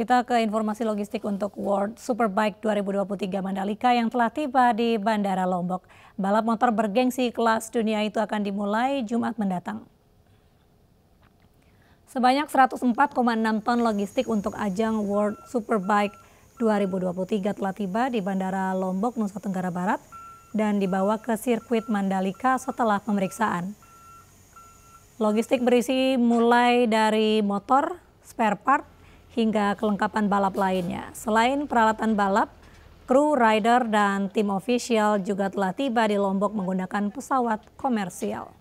Kita ke informasi logistik untuk World Superbike 2023 Mandalika yang telah tiba di Bandara Lombok. Balap motor bergengsi kelas dunia itu akan dimulai Jumat mendatang. Sebanyak 104,6 ton logistik untuk ajang World Superbike 2023 telah tiba di Bandara Lombok, Nusa Tenggara Barat dan dibawa ke sirkuit Mandalika setelah pemeriksaan. Logistik berisi mulai dari motor, spare part, hingga kelengkapan balap lainnya. Selain peralatan balap, kru, rider, dan tim ofisial juga telah tiba di Lombok menggunakan pesawat komersial.